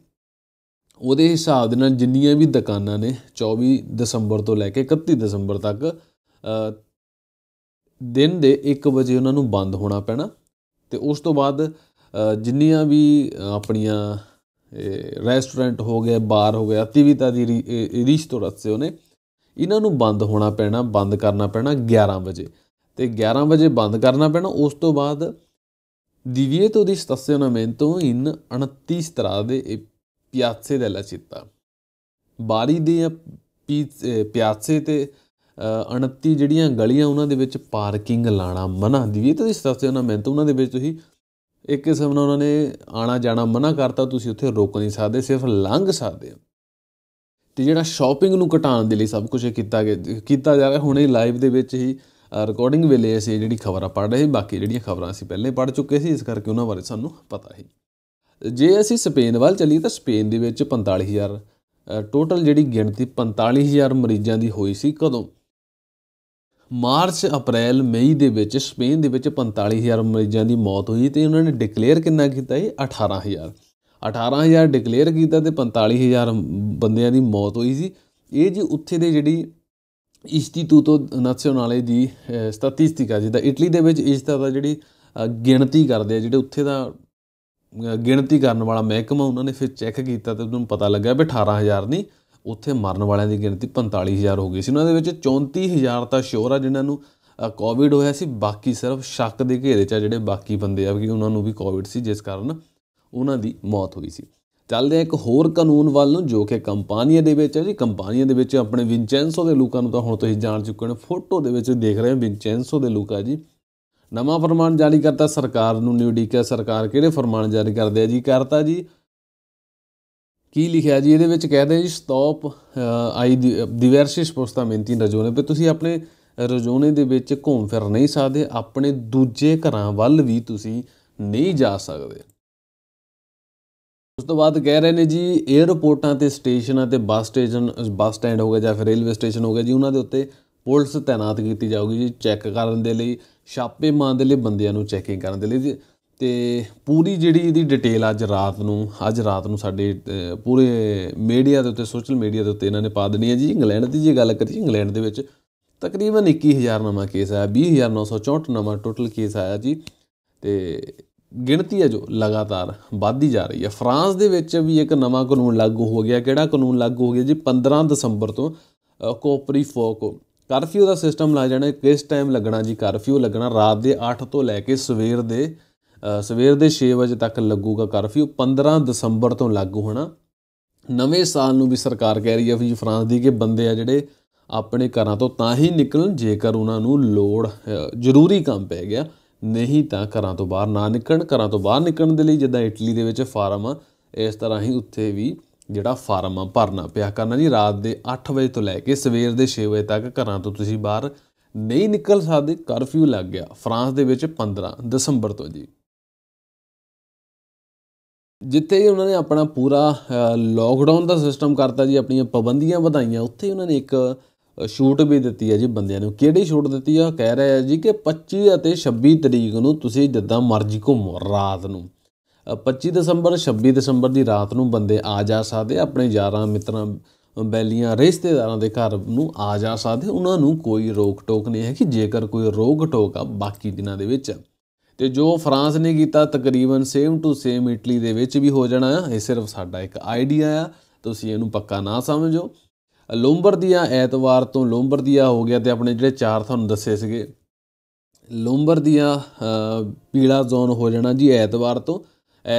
ਉਹਦੇ ਹਿਸਾਬ ਦੇ ਨਾਲ ਜਿੰਨੀਆਂ ਵੀ ਦੁਕਾਨਾਂ ਨੇ 24 ਦਸੰਬਰ ਤੋਂ ਲੈ ਕੇ 31 ਦਸੰਬਰ ਤੱਕ ਦਿਨ ਦੇ 1 ਵਜੇ ਉਹਨਾਂ ਨੂੰ ਬੰਦ ਹੋਣਾ ਪੈਣਾ ਤੇ ਉਸ ਤੋਂ ਬਾਅਦ ਜਿੰਨੀਆਂ ਵੀ ਆਪਣੀਆਂ ਰੈਸਟੋਰੈਂਟ ਹੋ ਗਏ ਬਾਰ ਹੋ ਗਏ ਅਤੀਵਿਤਾ ਦੀ ਰੀਸ਼ ਤੋਂ ਰਸੇ ਉਹਨੇ ਇਹਨਾਂ ਨੂੰ ਬੰਦ ਹੋਣਾ ਪੈਣਾ ਬੰਦ ਕਰਨਾ ਪੈਣਾ 11 ਵਜੇ ਤੇ 11 ਵਜੇ ਬੰਦ ਕਰਨਾ ਪੈਣਾ ਉਸ ਤੋਂ ਬਾਅਦ divieto di ਤੋਂ in 29 ਤਰ੍ਹਾਂ ਦੇ ਪਿਆਸੇ ਦੇ città ਬਾਰੀ ਦੇ ਪਿਆਸੇ ਤੇ 29 ਜਿਹੜੀਆਂ ਗਲੀਆਂ ਉਹਨਾਂ ਦੇ ਵਿੱਚ ਪਾਰਕਿੰਗ ਲਾਣਾ ਮਨਾ ਦੀ divieto ਮੈਂ ਤੋਂ ਉਹਨਾਂ ਦੇ ਵਿੱਚ ਤੁਸੀਂ ਇੱਕ ਕਿਸਮ ਨਾਲ ਉਹਨਾਂ ਨੇ ਆਣਾ ਜਾਣਾ ਮਨਾ ਕਰਤਾ ਤੁਸੀਂ ਉੱਥੇ ਰੁਕ ਨਹੀਂ ਸਕਦੇ ਸਿਰਫ ਲੰਘ ਸਕਦੇ ਹੋ ਤੇ ਜਿਹੜਾ ਸ਼ਾਪਿੰਗ ਨੂੰ ਘਟਾਉਣ ਦੇ ਲਈ ਸਭ ਕੁਝ ਕੀਤਾ ਕੀਤਾ ਜਾ ਰਿਹਾ ਹੁਣੇ ਲਾਈਵ ਦੇ ਵਿੱਚ ਹੀ ਰਿਕਾਰਡਿੰਗ ਵੇਲੇ ਅਸੀਂ ਜਿਹੜੀ ਖਬਰਾਂ ਪੜ੍ਹ ਰਹੇ ਬਾਕੀ ਜਿਹੜੀਆਂ ਖਬਰਾਂ ਅਸੀਂ ਪਹਿਲੇ ਪੜ੍ਹ ਚੁੱਕੇ ਸੀ ਇਸ ਕਰਕੇ ਉਹਨਾਂ ਬਾਰੇ ਸਾਨੂੰ ਪਤਾ ਹੀ ਜੇ ਅਸੀਂ ਸਪੇਨ ਵੱਲ ਚੱਲੀਏ ਤਾਂ ਸਪੇਨ ਦੇ ਵਿੱਚ 45000 ਟੋਟਲ ਜਿਹੜੀ ਗਿਣਤੀ 45000 ਮਰੀਜ਼ਾਂ ਦੀ ਹੋਈ ਸੀ ਕਦੋਂ ਮਾਰਚ ਅਪ੍ਰੈਲ ਮਈ ਦੇ ਵਿੱਚ ਸਪੇਨ ਦੇ ਵਿੱਚ 45000 ਮਰੀਜ਼ਾਂ ਦੀ ਮੌਤ ਹੋਈ ਤੇ ਉਹਨਾਂ ਨੇ ਡਿਕਲੇਅਰ ਕਿੰਨਾ ਕੀਤਾ ਇਹ 18000 18000 ਡਿਕਲੇਅਰ ਕੀਤਾ ਤੇ 45000 ਬੰਦਿਆਂ ਦੀ ਮੌਤ ਹੋਈ ਸੀ ਇਹ ਜੀ ਉੱਥੇ ਦੇ ਜਿਹੜੀ ਇਸਟੀਟੂਟੋ ਨਾਜ਼ੀਓਨਾਲੇ ਦੀ ਸਟੈਟਿਸਟਿਕਾ ਜਿਹਦਾ ਇਟਲੀ ਦੇ ਵਿੱਚ ਇਸ ਤਰ੍ਹਾਂ ਦਾ ਜਿਹੜੀ ਗਿਣਤੀ ਕਰਦੇ ਆ ਜਿਹੜੇ ਉੱਥੇ ਦਾ ਗਿਣਤੀ ਕਰਨ ਵਾਲਾ ਮਹਿਕਮਾ ਉਹਨਾਂ ਨੇ ਫਿਰ ਚੈੱਕ ਕੀਤਾ ਤੇ ਉਹਨੂੰ ਪਤਾ ਲੱਗਾ ਵੀ 18000 ਨਹੀਂ ਉੱਥੇ ਮਰਨ ਵਾਲਿਆਂ ਦੀ ਗਿਣਤੀ 45000 ਹੋ ਗਈ ਸੀ ਉਹਨਾਂ ਦੇ ਵਿੱਚ 34000 ਤਾਂ ਸ਼ੋਰ ਆ ਜਿਨ੍ਹਾਂ ਨੂੰ ਕੋਵਿਡ ਹੋਇਆ ਸੀ ਬਾਕੀ ਸਿਰਫ ਸ਼ੱਕ ਦੇ ਘੇਰੇ 'ਚ ਜਿਹੜੇ ਬਾਕੀ ਬੰਦੇ ਆ ਕਿ ਉਹਨਾਂ ਨੂੰ ਵੀ ਕੋਵਿਡ ਸੀ ਜਿਸ ਕਾਰਨ ਉਹਨਾਂ ਦੀ ਮੌਤ ਹੋਈ ਸੀ ਚੱਲਦੇ ਆ ਇੱਕ ਹੋਰ ਕਾਨੂੰਨ ਵੱਲ ਨੂੰ ਜੋ ਕਿ ਕੰਪਨੀਆਂ ਦੇ ਵਿੱਚ ਹੈ ਜੀ ਕੰਪਨੀਆਂ ਦੇ ਵਿੱਚ ਆਪਣੇ ਵਿਨਚੈਂਸੋ ਦੇ ਲੋਕਾਂ ਨੂੰ ਤਾਂ ਹੁਣ ਤੁਸੀਂ ਜਾਣ ਚੁੱਕੇ ਹੋ ਫੋਟੋ ਦੇ ਵਿੱਚ ਦੇਖ ਰਹੇ ਹੋ ਵਿਨਚੈਂਸੋ ਦੇ ਲੋਕਾਂ ਜੀ ਨਵਾਂ ਫਰਮਾਨ ਜਾਰੀ ਕਰਤਾ ਸਰਕਾਰ ਨੂੰ ਨਿਊਡੀਕਾ ਸਰਕਾਰ ਕਿਹੜੇ ਫਰਮਾਨ ਜਾਰੀ ਕਰਦੇ ਆ ਜੀ ਕਰਤਾ ਜੀ ਕੀ ਲਿਖਿਆ ਜੀ ਇਹਦੇ ਵਿੱਚ ਕਹਦੇ ਜੀ ਸਟਾਪ ਆਈ ਦਿਵਰਸ਼ਿਸ਼ ਮੈਂਤੀ ਰਜੋਨੇ ਤੇ ਤੁਸੀਂ ਆਪਣੇ ਰਜੋਨੇ ਦੇ ਵਿੱਚ ਘੁੰਮ ਫਿਰ ਨਹੀਂ ਸਕਦੇ ਆਪਣੇ ਦੂਜੇ ਘਰਾਂ ਵੱਲ ਵੀ ਤੁਸੀਂ ਨਹੀਂ ਜਾ ਸਕਦੇ ਉਸ ਤੋਂ ਬਾਅਦ ਕਹਿ ਰਹੇ ਨੇ ਜੀ 에어ਪੋਰਟਾਂ ਤੇ ਸਟੇਸ਼ਨਾਂ ਤੇ ਬੱਸ ਸਟੇਸ਼ਨ ਬੱਸ ਸਟੈਂਡ ਹੋ ਗਿਆ ਜਾਂ ਫਿਰ ਰੇਲਵੇ ਸਟੇਸ਼ਨ ਹੋ ਗਿਆ ਜੀ ਉਹਨਾਂ ਦੇ ਉੱਤੇ ਪੁਲਿਸ ਤਾਇਨਾਤ ਕੀਤੀ ਜਾਊਗੀ ਜੀ ਚੈੱਕ ਕਰਨ ਦੇ ਲਈ ਛਾਪੇ ਮਾਰਨ ਦੇ ਲਈ ਬੰਦਿਆਂ ਨੂੰ ਚੈਕਿੰਗ ਕਰਨ ਦੇ ਲਈ ਜੀ ਤੇ ਪੂਰੀ ਜਿਹੜੀ ਇਹਦੀ ਡਿਟੇਲ ਅੱਜ ਰਾਤ ਨੂੰ ਅੱਜ ਰਾਤ ਨੂੰ ਸਾਡੇ ਪੂਰੇ ਮੀਡੀਆ ਦੇ ਉੱਤੇ ਸੋਸ਼ਲ ਮੀਡੀਆ ਦੇ ਉੱਤੇ ਇਹਨਾਂ ਨੇ ਪਾ ਦੇਣੀ ਹੈ ਜੀ ਇੰਗਲੈਂਡ ਦੀ ਜੇ ਗੱਲ ਕਰੀਏ ਇੰਗਲੈਂਡ ਦੇ ਵਿੱਚ ਤਕਰੀਬਨ 21000 ਨਵਾਂ ਕੇਸ ਆਇਆ 20964 ਨਵਾਂ ਟੋਟਲ ਕੇਸ ਆਇਆ ਜੀ ਤੇ ਗਿਣਤੀ ਹੈ ਜੋ ਲਗਾਤਾਰ ਵੱਧਦੀ ਜਾ ਰਹੀ ਹੈ ਫਰਾਂਸ ਦੇ ਵਿੱਚ ਵੀ ਇੱਕ ਨਵਾਂ ਕਾਨੂੰਨ ਲਾਗੂ ਹੋ ਗਿਆ ਕਿਹੜਾ ਕਾਨੂੰਨ ਲਾਗੂ ਹੋ ਗਿਆ ਜੀ 15 ਦਸੰਬਰ ਤੋਂ ਕੋਪਰੀ ਫੋਕ ਕਰਫਿਊ ਦਾ ਸਿਸਟਮ ਲਾ ਜਾਣਾ ਕਿਸ ਟਾਈਮ ਲੱਗਣਾ ਜੀ ਕਰਫਿਊ ਲੱਗਣਾ ਰਾਤ ਦੇ 8 ਤੋਂ ਲੈ ਕੇ ਸਵੇਰ ਦੇ ਸਵੇਰ ਦੇ 6 ਵਜੇ ਤੱਕ ਲੱਗੂਗਾ ਕਰਫਿਊ 15 ਦਸੰਬਰ ਤੋਂ ਲਾਗੂ ਹੋਣਾ ਨਵੇਂ ਸਾਲ ਨੂੰ ਵੀ ਸਰਕਾਰ ਕਹਿ ਰਹੀ ਹੈ ਵੀ ਫਰਾਂਸ ਦੀ ਕਿ ਬੰਦੇ ਆ ਜਿਹੜੇ ਆਪਣੇ ਘਰਾਂ ਤੋਂ ਤਾਂ ਹੀ ਨਿਕਲਣ ਜੇਕਰ ਉਹਨਾਂ ਨੂੰ ਲੋੜ ਜ਼ਰੂਰੀ ਕੰਮ ਪੈ ਗਿਆ ਨਹੀਂ ਤਾਂ ਘਰਾਂ ਤੋਂ ਬਾਹਰ ਨਾ ਨਿਕਲਣ ਘਰਾਂ ਤੋਂ ਬਾਹਰ ਨਿਕਲਣ ਦੇ ਲਈ ਜਿੱਦਾਂ ਇਟਲੀ ਦੇ ਵਿੱਚ ਫਾਰਮ ਇਸ ਤਰ੍ਹਾਂ ਹੀ ਉੱਥੇ ਵੀ ਜਿਹੜਾ ਫਾਰਮ ਆ ਭਰਨਾ ਪਿਆ ਕਰਨਾ ਜੀ ਰਾਤ ਦੇ 8 ਵਜੇ ਤੋਂ ਲੈ ਕੇ ਸਵੇਰ ਦੇ 6 ਵਜੇ ਤੱਕ ਘਰਾਂ ਤੋਂ ਤੁਸੀਂ ਬਾਹਰ ਨਹੀਂ ਨਿਕਲ ਸਕਦੇ ਕਰਫਿਊ ਲੱਗ ਗਿਆ ਫਰਾਂਸ ਦੇ ਵਿੱਚ 15 ਦਸੰਬਰ ਤੋਂ ਜੀ ਜਿੱਥੇ ਉਹਨਾਂ ਨੇ ਆਪਣਾ ਪੂਰਾ ਲੋਕਡਾਊਨ ਦਾ ਸਿਸਟਮ ਕਰਤਾ ਜੀ ਆਪਣੀਆਂ ਪਾਬੰਦੀਆਂ ਵਧਾਈਆਂ ਉੱਥੇ ਉਹਨਾਂ ਨੇ ਇੱਕ ਛੂਟ ਵੀ ਦਿੱਤੀ ਹੈ ਜੀ ਬੰਦਿਆਂ ਨੂੰ ਕਿਹੜੀ ਛੂਟ ਦਿੱਤੀ ਆ ਕਹਿ ਰਿਹਾ ਹੈ ਜੀ ਕਿ 25 ਅਤੇ 26 ਤਰੀਕ ਨੂੰ ਤੁਸੀਂ ਜਿੱਦਾਂ ਮਰਜ਼ੀ ਘੁੰਮੋ ਰਾਤ ਨੂੰ 25 ਦਸੰਬਰ 26 ਦਸੰਬਰ ਦੀ ਰਾਤ ਨੂੰ ਬੰਦੇ ਆ ਜਾ ਸਕਦੇ ਆਪਣੇ ਯਾਰਾਂ ਮਿੱਤਰਾਂ ਬੈਲੀਆਂ ਰਿਸ਼ਤੇਦਾਰਾਂ ਦੇ ਘਰ ਨੂੰ ਆ ਜਾ ਸਕਦੇ ਉਹਨਾਂ ਨੂੰ ਕੋਈ ਰੋਕ ਟੋਕ ਨਹੀਂ ਹੈ ਕਿ ਜੇਕਰ ਕੋਈ ਰੋਕ ਟੋਕ ਆ ਬਾਕੀ ਦਿਨਾਂ ਦੇ ਵਿੱਚ ਤੇ ਜੋ ਫਰਾਂਸ ਨੇ ਕੀਤਾ ਤਕਰੀਬਨ ਸੇਮ ਟੂ ਸੇਮ ਇਟਲੀ ਦੇ ਵਿੱਚ ਵੀ ਹੋ ਜਾਣਾ ਹੈ ਇਹ ਸਿਰਫ ਸਾਡਾ ਇੱਕ ਆਈਡੀਆ ਆ ਤੁਸੀਂ ਇਹਨੂੰ ਪੱਕਾ ਨਾ ਸਮਝੋ ਲੋਂਬਰਦੀਆ ਐਤਵਾਰ ਤੋਂ ਲੋਂਬਰਦੀਆ ਹੋ ਗਿਆ ਤੇ ਆਪਣੇ ਜਿਹੜੇ ਚਾਰ ਤੁਹਾਨੂੰ ਦੱਸੇ ਸੀਗੇ ਲੋਂਬਰਦੀਆ ਪੀਲਾ ਜ਼ੋਨ ਹੋ ਜਾਣਾ ਜੀ ਐਤਵਾਰ ਤੋਂ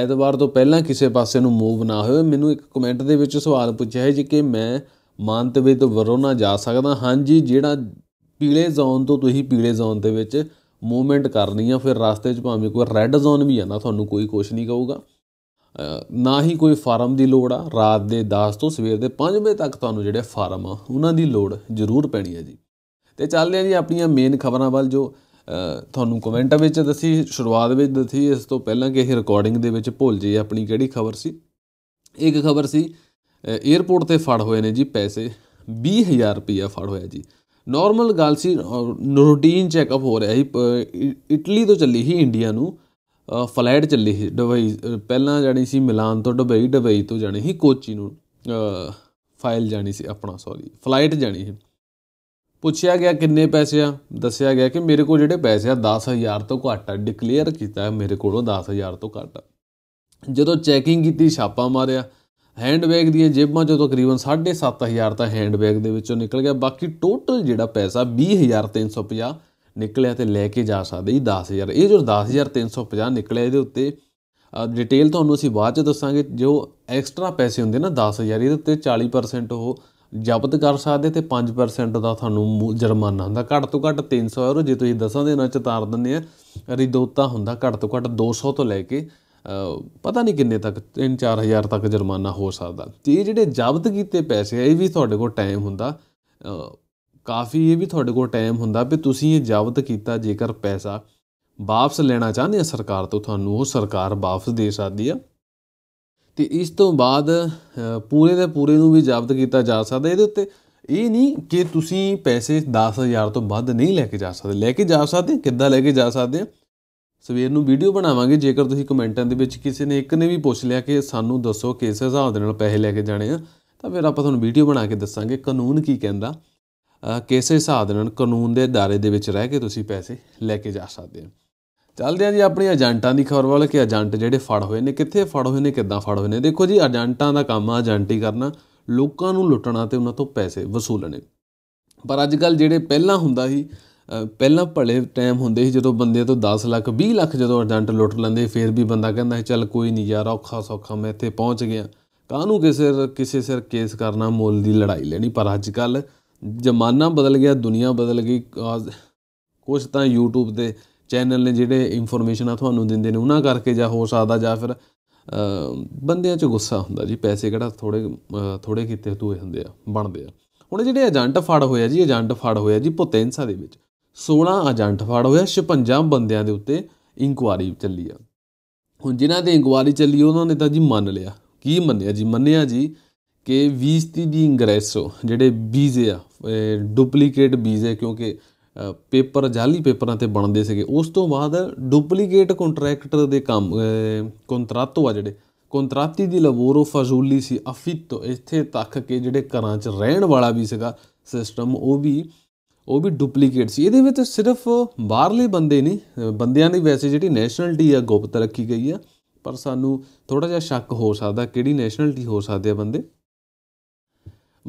ਐਤਵਾਰ ਤੋਂ ਪਹਿਲਾਂ ਕਿਸੇ ਪਾਸੇ ਨੂੰ ਮੂਵ ਨਾ ਹੋਵੇ ਮੈਨੂੰ ਇੱਕ ਕਮੈਂਟ ਦੇ ਵਿੱਚ ਸਵਾਲ ਪੁੱਛਿਆ ਹੈ ਜੀ ਕਿ ਮੈਂ ਮਾਨਤਵੇ ਤੋਂ ਵਰੋਨਾ ਜਾ ਸਕਦਾ ਹਾਂ ਜੀ ਜਿਹੜਾ ਪੀਲੇ ਜ਼ੋਨ ਤੋਂ ਤੁਸੀਂ ਪੀਲੇ ਜ਼ੋਨ ਦੇ ਵਿੱਚ ਮੂਵਮੈਂਟ ਕਰਨੀ ਆ ਫਿਰ ਰਸਤੇ 'ਚ ਭਾਵੇਂ ਕੋਈ ਰੈੱਡ ਜ਼ੋਨ ਵੀ ਆ ਨਾ ਤੁਹਾਨੂੰ ਕੋਈ ਕੁਝ ਨਹੀਂ ਕਹੂਗਾ ਨਾ ਹੀ ਕੋਈ ਫਾਰਮ ਦੀ ਲੋੜ ਆ ਰਾਤ ਦੇ 10 ਤੋਂ ਸਵੇਰ ਦੇ 5 ਵਜੇ ਤੱਕ ਤੁਹਾਨੂੰ ਜਿਹੜੇ ਫਾਰਮ ਆ ਉਹਨਾਂ ਦੀ ਲੋੜ ਜ਼ਰੂਰ ਪੈਣੀ ਆ ਜੀ ਤੇ ਚੱਲਦੇ ਆ ਜੀ ਆਪਣੀਆਂ ਮੇਨ ਖਬਰਾਂ ਵੱਲ ਜੋ ਤੁਹਾਨੂੰ ਕਮੈਂਟਾਂ ਵਿੱਚ ਦੱਸੀ ਸ਼ੁਰੂਆਤ ਵਿੱਚ ਦੱਸੀ ਇਸ ਤੋਂ ਪਹਿਲਾਂ ਕਿ ਇਹ ਰਿਕਾਰਡਿੰਗ ਦੇ ਵਿੱਚ ਭੁੱਲ ਜੇ ਆਪਣੀ ਕਿਹੜੀ ਖਬਰ ਸੀ ਇੱਕ ਖਬਰ ਸੀ 에어ਪੋਰਟ ਤੇ ਫੜ ਹੋਏ ਨੇ ਜੀ ਪੈਸੇ 20000 ਰੁਪਇਆ ਫੜ ਹੋਇਆ ਜੀ ਨਾਰਮਲ ਗੱਲ ਸੀ ਰੂਟੀਨ ਚੈੱਕਅਪ ਹੋ ਰਿਹਾ ਸੀ ਇਟਲੀ ਤੋਂ ਚੱਲੀ ਸੀ ਇੰਡੀਆ ਨੂੰ ਫਲਾਈਟ ਚੱਲੀ ਸੀ ਡਬਈ ਪਹਿਲਾਂ ਜਾਣੀ ਸੀ ਮਿਲਾਨ ਤੋਂ ਦੁਬਈ ਦੁਬਈ ਤੋਂ ਜਾਣੀ ਸੀ ਕੋਚੀ ਨੂੰ ਫਾਈਲ ਜਾਣੀ ਸੀ ਆਪਣਾ ਸੌਰੀ ਫਲਾਈਟ ਜਾਣੀ ਸੀ ਪੁੱਛਿਆ ਗਿਆ ਕਿੰਨੇ ਪੈਸੇ ਆ ਦੱਸਿਆ ਗਿਆ ਕਿ ਮੇਰੇ ਕੋਲ ਜਿਹੜੇ ਪੈਸੇ ਆ 10000 ਤੋਂ ਘੱਟ ਆ ਡਿਕਲੇਅਰ ਕੀਤਾ ਮੇਰੇ ਕੋਲੋਂ 10000 ਤੋਂ ਘੱਟ ਜਦੋਂ ਚੈਕਿੰਗ ਕੀਤੀ ਛਾਪਾ ਮਾਰਿਆ ਹੈਂਡਬੈਗ ਦੀਆਂ ਜੇਬਾਂ ਚੋਂ ਤਕਰੀਬਨ 7.5000 ਤਾਂ ਹੈਂਡਬੈਗ ਦੇ ਵਿੱਚੋਂ ਨਿਕਲ ਗਿਆ ਬਾਕੀ ਟੋਟਲ ਜਿਹੜਾ ਪੈਸਾ 20350 ਨਿਕਲਿਆ ਤੇ ਲੈ ਕੇ ਜਾ ਸਕਦੇ 10000 ਇਹ ਜੋ 10350 ਨਿਕਲਿਆ ਇਹਦੇ ਉੱਤੇ ਡਿਟੇਲ ਤੁਹਾਨੂੰ ਅਸੀਂ ਬਾਅਦ ਚ ਦੱਸਾਂਗੇ ਜੋ ਐਕਸਟਰਾ ਪੈਸੇ ਹੁੰਦੇ ਨਾ 10000 ਇਹਦੇ ਉੱਤੇ 40% ਉਹ ਜ਼ਬਤ ਕਰ ਸਕਦੇ ਤੇ 5% ਦਾ ਤੁਹਾਨੂੰ ਜੁਰਮਾਨਾ ਹੁੰਦਾ ਘੱਟ ਤੋਂ ਘੱਟ 300 ਯੂਰੋ ਜੇ ਤੁਸੀਂ 10 ਦਿਨਾਂ ਚ ਤਾਰ ਦਿੰਦੇ ਆ ਰਿਦੋਤਾ ਹੁੰਦਾ ਘੱਟ ਤੋਂ ਘੱਟ 200 ਤੋਂ ਲੈ ਕੇ ਪਤਾ ਨਹੀਂ ਕਿੰਨੇ ਤੱਕ 3-4000 ਤੱਕ ਜੁਰਮਾਨਾ ਹੋ ਸਕਦਾ ਤੇ ਇਹ ਜਿਹੜੇ ਜ਼ਬਤ ਕੀਤੇ ਪੈਸੇ ਆ ਇਹ ਵੀ ਤੁਹਾਡੇ ਕੋਲ ਟਾਈਮ ਹੁੰਦਾ ਕਾਫੀ ਇਹ ਵੀ ਤੁਹਾਡੇ ਕੋਲ ਟਾਈਮ ਹੁੰਦਾ ਵੀ ਤੁਸੀਂ ਇਹ ਜ਼ਬਤ ਕੀਤਾ ਜੇਕਰ ਪੈਸਾ ਵਾਪਸ ਲੈਣਾ ਚਾਹੁੰਦੇ ਆ ਸਰਕਾਰ ਤੋਂ ਤੁਹਾਨੂੰ ਉਹ ਸਰਕਾਰ ਵਾਪਸ ਦੇ ਸਕਦੀ ਆ ਤੇ ਇਸ ਤੋਂ ਬਾਅਦ ਪੂਰੇ ਦੇ ਪੂਰੇ ਨੂੰ ਵੀ ਜ਼ਬਤ ਕੀਤਾ ਜਾ ਸਕਦਾ ਇਹਦੇ ਉੱਤੇ ਇਹ ਨਹੀਂ ਕਿ ਤੁਸੀਂ ਪੈਸੇ 10000 ਤੋਂ ਵੱਧ ਨਹੀਂ ਲੈ ਕੇ ਜਾ ਸਕਦੇ ਲੈ ਕੇ ਜਾ ਸਕਦੇ ਕਿੱਦਾਂ ਲੈ ਕੇ ਜਾ ਸਕਦੇ ਆ ਸਵੇਰ ਨੂੰ ਵੀਡੀਓ ਬਣਾਵਾਂਗੇ ਜੇਕਰ ਤੁਸੀਂ ਕਮੈਂਟਾਂ ਦੇ ਵਿੱਚ ਕਿਸੇ ਨੇ ਇੱਕ ਨੇ ਵੀ ਪੁੱਛ ਲਿਆ ਕਿ ਸਾਨੂੰ ਦੱਸੋ ਕਿਸ ਹਿਸਾਬ ਦੇ ਨਾਲ ਪੈਸੇ ਲੈ ਕੇ ਜਾਣੇ ਆ ਤਾਂ ਫਿਰ ਆਪਾਂ ਤੁਹਾਨੂੰ ਵੀਡੀਓ ਬਣਾ ਕੇ ਦੱਸਾਂਗੇ ਕਾਨੂੰਨ ਕੀ ਕਹਿੰਦਾ ਕਿਸ ਹਿਸਾਬ ਦੇ ਨਾਲ ਕਾਨੂੰਨ ਦੇ ਧਾਰੇ ਦੇ ਵਿੱਚ ਰਹਿ ਕੇ ਤੁਸੀਂ ਪੈਸੇ ਲੈ ਕੇ ਜਾ ਸਕਦੇ ਆ ਚੱਲਦੇ ਆ ਜੀ ਆਪਣੀ ਏਜੰਟਾਂ ਦੀ ਖਬਰ ਵੱਲ ਕਿ ਏਜੰਟ ਜਿਹੜੇ ਫੜ ਹੋਏ ਨੇ ਕਿੱਥੇ ਫੜ ਹੋਏ ਨੇ ਕਿੱਦਾਂ ਫੜ ਹੋਏ ਨੇ ਦੇਖੋ ਜੀ ਏਜੰਟਾਂ ਦਾ ਕੰਮ ਆ ਏਜੰਟੀ ਕਰਨਾ ਲੋਕਾਂ ਨੂੰ ਲੁੱਟਣਾ ਤੇ ਉਹਨਾਂ ਤੋਂ ਪੈਸੇ ਵਸੂਲਣੇ ਪਰ ਅੱਜ ਕੱਲ ਜਿਹੜੇ ਪਹਿਲਾਂ ਹੁੰਦਾ ਸੀ ਪਹਿਲਾਂ ਭਲੇ ਟਾਈਮ ਹੁੰਦੇ ਸੀ ਜਦੋਂ ਬੰਦੇ ਤੋਂ 10 ਲੱਖ 20 ਲੱਖ ਜਦੋਂ ਏਜੰਟ ਲੁੱਟ ਲੈਂਦੇ ਫੇਰ ਵੀ ਬੰਦਾ ਕਹਿੰਦਾ ਸੀ ਚੱਲ ਕੋਈ ਨਹੀਂ ਯਾਰ ਔਖਾ ਸੌਖਾ ਮੈਂ ਇੱਥੇ ਪਹੁੰਚ ਗਿਆ ਕਾਹਨੂੰ ਕਿਸੇ ਕਿਸੇ ਸਿਰ ਕੇਸ ਕਰਨਾ ਮੁੱਲ ਦੀ ਲੜਾਈ ਲੈਣੀ ਪਰ ਅੱਜ ਕੱਲ ਜ਼ਮਾਨਾ ਬਦਲ ਗਿਆ ਦੁਨੀਆ ਬਦਲ ਗਈ ਕੁਝ ਤਾਂ YouTube ਤੇ ਚੈਨਲ ਨੇ ਜਿਹੜੇ ਇਨਫੋਰਮੇਸ਼ਨ ਆ ਤੁਹਾਨੂੰ ਦਿੰਦੇ ਨੇ ਉਹਨਾਂ ਕਰਕੇ ਜਾਂ ਹੋ ਸਕਦਾ ਜਾਂ ਫਿਰ ਬੰਦਿਆਂ 'ਚ ਗੁੱਸਾ ਹੁੰਦਾ ਜੀ ਪੈਸੇ ਕਿਹੜਾ ਥੋੜੇ ਥੋੜੇ ਕੀਤੇ ਤੂਏ ਹੁੰਦੇ ਆ ਬਣਦੇ ਆ ਹੁਣ ਜਿਹੜੇ ਏਜੰਟ ਫੜ ਹੋਇਆ ਜੀ ਏਜੰਟ ਫੜ ਹੋਇਆ ਜੀ ਪੁਤੈਂਸਾ ਦੇ ਵਿੱਚ 16 ਏਜੰਟ ਫੜ ਹੋਇਆ 56 ਬੰਦਿਆਂ ਦੇ ਉੱਤੇ ਇਨਕੁਆਰੀ ਚੱਲੀ ਆ ਹੁਣ ਜਿਨ੍ਹਾਂ ਦੀ ਇਨਕੁਆਰੀ ਚੱਲੀ ਉਹਨਾਂ ਨੇ ਤਾਂ ਜੀ ਮੰਨ ਲਿਆ ਕੀ ਮੰਨਿਆ ਜੀ ਮੰਨਿਆ ਜੀ ਕਿ 20 ਦੀ ਇੰਗਰੈਸੋ ਜਿਹੜੇ ਵੀਜ਼ੇ ਆ ਡੁਪਲੀਕੇਟ ਵੀਜ਼ੇ ਕਿਉਂਕਿ ਪੇਪਰ ਜਾਲੀ ਪੇਪਰਾਂ ਤੇ ਬਣਦੇ ਸੀਗੇ ਉਸ ਤੋਂ ਬਾਅਦ ਡੁਪਲੀਕੇਟ ਕੰਟਰੈਕਟਰ ਦੇ ਕੰਮ ਕੰਟਰਾਤੋ ਆ ਜਿਹੜੇ ਕੰਤਰਾਤੀ ਦੀ ਲਵੋਰੋ ਫਜ਼ੂਲੀ ਸੀ ਅਫਿੱਤੋ ਇੱਥੇ ਤੱਕ ਕਿ ਜਿਹੜੇ ਘਰਾਂ 'ਚ ਰਹਿਣ ਵਾਲਾ ਵੀ ਸੀਗਾ ਸਿਸਟਮ ਉਹ ਵੀ ਉਹ ਵੀ ਡੁਪਲੀਕੇਟ ਸੀ ਇਹਦੇ ਵਿੱਚ ਸਿਰਫ ਬਾਹਰਲੇ ਬੰਦੇ ਨੇ ਬੰਦਿਆਂ ਦੀ ਵੈਸੇ ਜਿਹੜੀ ਨੈਸ਼ਨੈਲਿਟੀ ਆ ਗੁਪਤ ਰੱਖੀ ਗਈ ਆ ਪਰ ਸਾਨੂੰ ਥੋੜਾ ਜਿਹਾ ਸ਼ੱਕ ਹੋ ਸਕਦਾ ਕਿਹੜੀ ਨੈਸ਼ਨੈਲਿਟੀ ਹੋ ਸਕਦੇ ਆ ਬੰਦੇ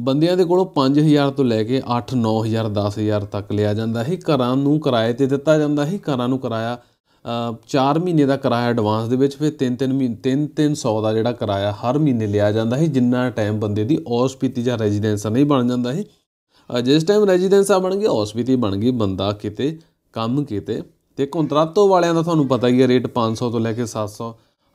ਬੰਦਿਆਂ ਦੇ ਕੋਲੋਂ 5000 ਤੋਂ ਲੈ ਕੇ 8 9000 10000 ਤੱਕ ਲਿਆ ਜਾਂਦਾ ਹੈ ਘਰਾਂ ਨੂੰ ਕਿਰਾਏ ਤੇ ਦਿੱਤਾ ਜਾਂਦਾ ਹੈ ਘਰਾਂ ਨੂੰ ਕਿਰਾਇਆ 4 ਮਹੀਨੇ ਦਾ ਕਿਰਾਇਆ ਐਡਵਾਂਸ ਦੇ ਵਿੱਚ ਫਿਰ 3-3 ਮਹੀਨੇ 3-300 ਦਾ ਜਿਹੜਾ ਕਿਰਾਇਆ ਹਰ ਮਹੀਨੇ ਲਿਆ ਜਾਂਦਾ ਹੈ ਜਿੰਨਾ ਟਾਈਮ ਬੰਦੇ ਦੀ ਔਸਪੀਤੀ ਜਾਂ ਰੈਜ਼ੀਡੈਂਸ ਨਹੀਂ ਬਣ ਜਾਂਦਾ ਹੈ ਜਿਸ ਟਾਈਮ ਰੈਜ਼ੀਡੈਂਸ ਆ ਬਣ ਗਈ ਹੌਸਪੀਟੀ ਬਣ ਗਈ ਬੰਦਾ ਕਿਤੇ ਕੰਮ ਕਿਤੇ ਤੇ ਕੰਟਰਾਟੋ ਵਾਲਿਆਂ ਦਾ ਤੁਹਾਨੂੰ ਪਤਾ ਹੀ ਹੈ ਰੇਟ 500 ਤੋਂ ਲੈ ਕੇ 700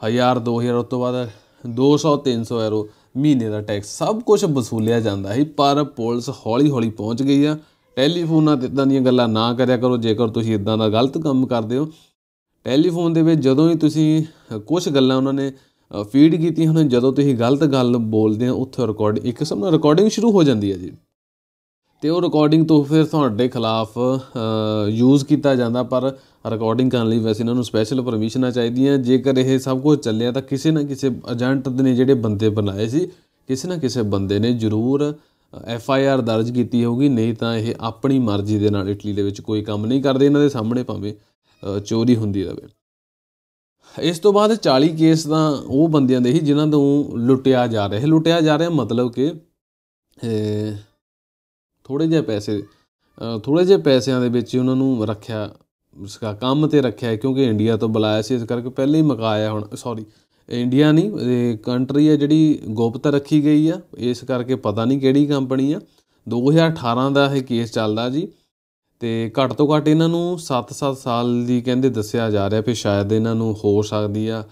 1000 2000 ਉਸ ਤੋਂ ਬਾਅਦ 200 300 ਐਰੋ ਮਹੀਨੇ ਦਾ ਟੈਕਸ ਸਭ ਕੁਝ ਵਸੂਲਿਆ ਜਾਂਦਾ ਹੈ ਪਰ ਪੁਲਿਸ ਹੌਲੀ ਹੌਲੀ ਪਹੁੰਚ ਗਈ ਆ ਟੈਲੀਫੋਨਾਂ ਤੇ ਇਦਾਂ ਦੀਆਂ ਗੱਲਾਂ ਨਾ ਕਰਿਆ ਕਰੋ ਜੇਕਰ ਤੁਸੀਂ ਇਦਾਂ ਦਾ ਗਲਤ ਕੰਮ ਕਰਦੇ ਹੋ ਟੈਲੀਫੋਨ ਦੇ ਵਿੱਚ ਜਦੋਂ ਹੀ ਤੁਸੀਂ ਕੁਝ ਗੱਲਾਂ ਉਹਨਾਂ ਨੇ ਫੀਡ ਕੀਤੀਆਂ ਹਨ ਜਦੋਂ ਤੁਸੀਂ ਗਲਤ ਗੱਲ ਬੋਲਦੇ ਹੋ ਉੱਥੇ ਰਿਕਾਰਡ ਇੱਕ ਕਿਸਮ ਨਾਲ ਰਿਕਾਰਡਿੰਗ ਸ਼ੁਰੂ ਹੋ ਜਾਂਦੀ ਹੈ ਜੀ ਤੇ ਉਹ ਰਿਕਾਰਡਿੰਗ ਤੋਂ ਫਿਰ ਤੁਹਾਡੇ ਖਿਲਾਫ ਯੂਜ਼ ਕੀਤਾ ਜਾਂਦਾ ਪਰ ਰਿਕਾਰਡਿੰਗ ਕਰਨ ਲਈ ਵੈਸੇ ਇਹਨਾਂ ਨੂੰ ਸਪੈਸ਼ਲ ਪਰਮਿਸ਼ਨਾਂ ਚਾਹੀਦੀਆਂ ਜੇਕਰ ਇਹ ਸਭ ਕੁਝ ਚੱਲਿਆ ਤਾਂ ਕਿਸੇ ਨਾ ਕਿਸੇ ਏਜੰਟ ਨੇ ਜਿਹੜੇ ਬੰਦੇ ਬਣਾਏ ਸੀ ਕਿਸੇ ਨਾ ਕਿਸੇ ਬੰਦੇ ਨੇ ਜ਼ਰੂਰ ਐਫ ਆਈ ਆਰ ਦਰਜ ਕੀਤੀ ਹੋਊਗੀ ਨਹੀਂ ਤਾਂ ਇਹ ਆਪਣੀ ਮਰਜ਼ੀ ਦੇ ਨਾਲ ਇਟਲੀ ਦੇ ਵਿੱਚ ਕੋਈ ਕੰਮ ਨਹੀਂ ਕਰਦੇ ਇਹਨਾਂ ਦੇ ਸਾਹਮਣੇ ਭਾਵੇਂ ਚੋਰੀ ਹੁੰਦੀ ਰਹੇ ਇਸ ਤੋਂ ਬਾਅਦ 40 ਕੇਸ ਤਾਂ ਉਹ ਬੰਦਿਆਂ ਦੇ ਹੀ ਜਿਨ੍ਹਾਂ ਤੋਂ ਲੁੱਟਿਆ ਜਾ ਰਿਹਾ ਹੈ ਲੁੱਟਿਆ ਜਾ ਰਿਹਾ ਮਤਲਬ ਕਿ ਥੋੜੇ ਜਿਹੇ ਪੈਸੇ ਥੋੜੇ ਜਿਹੇ ਪੈਸਿਆਂ ਦੇ ਵਿੱਚ ਉਹਨਾਂ ਨੂੰ ਰੱਖਿਆ ਉਸਕਾ ਕੰਮ ਤੇ ਰੱਖਿਆ ਕਿਉਂਕਿ ਇੰਡੀਆ ਤੋਂ ਬੁਲਾਇਆ ਸੀ ਇਸ ਕਰਕੇ ਪਹਿਲੇ ਹੀ ਮਕਾਇਆ ਹੁਣ ਸੌਰੀ ਇੰਡੀਆ ਨਹੀਂ ਇਹ ਕੰਟਰੀ ਹੈ ਜਿਹੜੀ ਗੋਪਤ ਰੱਖੀ ਗਈ ਆ ਇਸ ਕਰਕੇ ਪਤਾ ਨਹੀਂ ਕਿਹੜੀ ਕੰਪਨੀ ਆ 2018 ਦਾ ਇਹ ਕੇਸ ਚੱਲਦਾ ਜੀ ਤੇ ਘੱਟ ਤੋਂ ਘੱਟ ਇਹਨਾਂ ਨੂੰ 7-7 ਸਾਲ ਦੀ ਕਹਿੰਦੇ ਦੱਸਿਆ ਜਾ ਰਿਹਾ ਵੀ ਸ਼ਾਇਦ ਇਹਨਾਂ ਨੂੰ ਹੋ ਸਕਦੀ ਆ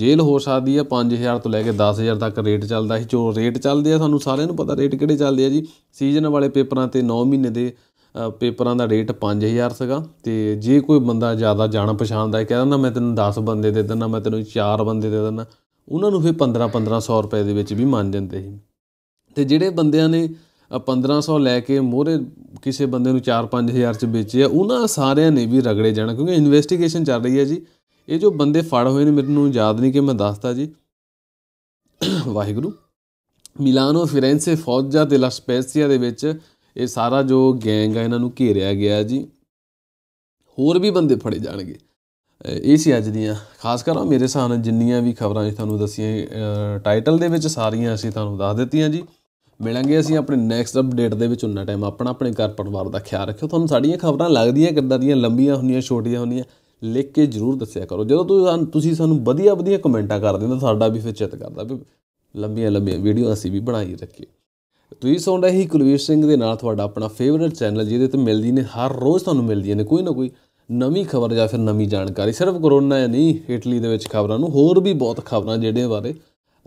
ਜੇਲ੍ਹ ਹੋ ਸਕਦੀ ਹੈ 5000 ਤੋਂ ਲੈ ਕੇ 10000 ਤੱਕ ਰੇਟ ਚੱਲਦਾ ਸੀ ਜੋ ਰੇਟ ਚੱਲਦੇ ਆ ਤੁਹਾਨੂੰ ਸਾਰਿਆਂ ਨੂੰ ਪਤਾ ਰੇਟ ਕਿਹੜੇ ਚੱਲਦੇ ਆ ਜੀ ਸੀਜ਼ਨ ਵਾਲੇ ਪੇਪਰਾਂ ਤੇ 9 ਮਹੀਨੇ ਦੇ ਪੇਪਰਾਂ ਦਾ ਰੇਟ 5000 ਸੀਗਾ ਤੇ ਜੇ ਕੋਈ ਬੰਦਾ ਜ਼ਿਆਦਾ ਜਾਣ ਪਛਾਣ ਦਾ ਕਹਿੰਦਾ ਮੈਂ ਤੈਨੂੰ 10 ਬੰਦੇ ਦੇ ਦਿੰਦਾ ਮੈਂ ਤੈਨੂੰ 4 ਬੰਦੇ ਦੇ ਦਿੰਦਾ ਉਹਨਾਂ ਨੂੰ ਫਿਰ 15 1500 ਰੁਪਏ ਦੇ ਵਿੱਚ ਵੀ ਮੰਨ ਜਾਂਦੇ ਸੀ ਤੇ ਜਿਹੜੇ ਬੰਦਿਆਂ ਨੇ 1500 ਲੈ ਕੇ ਮੋਰੇ ਕਿਸੇ ਬੰਦੇ ਨੂੰ 4-5000 ਚ ਵੇਚੇ ਆ ਉਹਨਾਂ ਸਾਰਿਆਂ ਨੇ ਵੀ ਰਗੜੇ ਜਾਣਾ ਕਿਉਂਕਿ ਇਨਵੈਸਟੀਗੇਸ਼ਨ ਚੱਲ ਰਹੀ ਹੈ ਜੀ ਇਹ ਜੋ ਬੰਦੇ ਫੜ ਹੋਏ ਨੇ ਮੈਨੂੰ ਯਾਦ ਨਹੀਂ ਕਿ ਮੈਂ ਦੱਸਦਾ ਜੀ ਵਾਹਿਗੁਰੂ ਮਿਲਾਨੋ ਫਿਰੈਂਸੇ ਫੌਜਾ ਦੇ ਲਾ ਸਪੈਸੀਆ ਦੇ ਵਿੱਚ ਇਹ ਸਾਰਾ ਜੋ ਗੈਂਗ ਆ ਇਹਨਾਂ ਨੂੰ ਘੇਰਿਆ ਗਿਆ ਜੀ ਹੋਰ ਵੀ ਬੰਦੇ ਫੜੇ ਜਾਣਗੇ ਇਹ ਸੀ ਅੱਜ ਦੀਆਂ ਖਾਸ ਕਰ ਮੇਰੇ ਸਾਹਨ ਜਿੰਨੀਆਂ ਵੀ ਖਬਰਾਂ ਜੀ ਤੁਹਾਨੂੰ ਦਸੀਆਂ ਟਾਈਟਲ ਦੇ ਵਿੱਚ ਸਾਰੀਆਂ ਅਸੀਂ ਤੁਹਾਨੂੰ ਦੱਸ ਦਿੱਤੀਆਂ ਜੀ ਮਿਲਾਂਗੇ ਅਸੀਂ ਆਪਣੇ ਨੈਕਸਟ ਅਪਡੇਟ ਦੇ ਵਿੱਚ ਉਹਨਾਂ ਟਾਈਮ ਆਪਣਾ ਆਪਣੇ ਘਰ ਪਰਿਵਾਰ ਦਾ ਖਿਆਲ ਰੱਖਿਓ ਤੁਹਾਨੂੰ ਸਾਡੀਆਂ ਖਬਰਾਂ ਲੱਗਦੀਆਂ ਕਿੱਦਾਂ ਦੀਆਂ ਲੰਬੀਆਂ ਹੁੰਦੀਆਂ ਛੋਟੀਆਂ ਹੁੰਦੀਆਂ ਲਿਖ ਕੇ ਜ਼ਰੂਰ ਦੱਸਿਆ ਕਰੋ ਜਦੋਂ ਤੁਸੀਂ ਤੁਸੀਂ ਸਾਨੂੰ ਵਧੀਆ ਵਧੀਆ ਕਮੈਂਟਾਂ ਕਰਦੇ ਹੋ ਸਾਡਾ ਵੀ ਫਿਰ ਚਿਤ ਕਰਦਾ ਵੀ ਲੰਬੀਆਂ ਲੰਬੀਆਂ ਵੀਡੀਓ ਅਸੀਂ ਵੀ ਬਣਾਈ ਰੱਖੀਏ ਤੁਸੀਂ ਸੁਣ ਰਹੇ ਹੀ ਕੁਲਵੀਰ ਸਿੰਘ ਦੇ ਨਾਲ ਤੁਹਾਡਾ ਆਪਣਾ ਫੇਵਰਿਟ ਚੈਨਲ ਜਿਹਦੇ ਤੇ ਮਿਲਦੀ ਨੇ ਹਰ ਰੋਜ਼ ਤੁਹਾਨੂੰ ਮਿਲਦੀਆਂ ਨੇ ਕੋਈ ਨਾ ਕੋਈ ਨਵੀਂ ਖਬਰ ਜਾਂ ਫਿਰ ਨਵੀਂ ਜਾਣਕਾਰੀ ਸਿਰਫ ਕਰੋਨਾ ਹੀ ਨਹੀਂ ਇਟਲੀ ਦੇ ਵਿੱਚ ਖਬਰਾਂ ਨੂੰ ਹੋਰ ਵੀ ਬਹੁਤ ਖਬਰਾਂ ਜਿਹੜੇ ਬਾਰੇ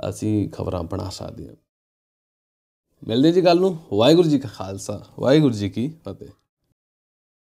ਅਸੀਂ ਖਬਰਾਂ ਬਣਾ ਸਕਦੇ ਹਾਂ ਮਿਲਦੇ ਜੀ ਗੱਲ ਨੂੰ ਵਾਹਿਗੁਰੂ ਜੀ ਕਾ ਖਾਲਸਾ ਵਾਹਿਗੁਰੂ ਜੀ ਕੀ ਫਤਿਹ